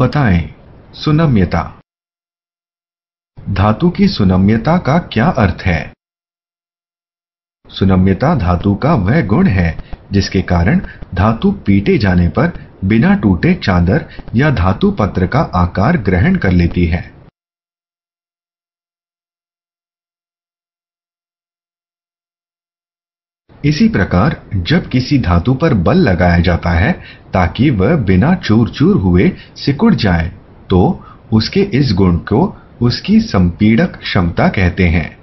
बताएं सुनम्यता धातु की सुनम्यता का क्या अर्थ है सुनम्यता धातु का वह गुण है जिसके कारण धातु पीटे जाने पर बिना टूटे चादर या धातु पत्र का आकार ग्रहण कर लेती है इसी प्रकार जब किसी धातु पर बल लगाया जाता है ताकि वह बिना चूर चूर हुए सिकुड़ जाए तो उसके इस गुण को उसकी संपीड़क क्षमता कहते हैं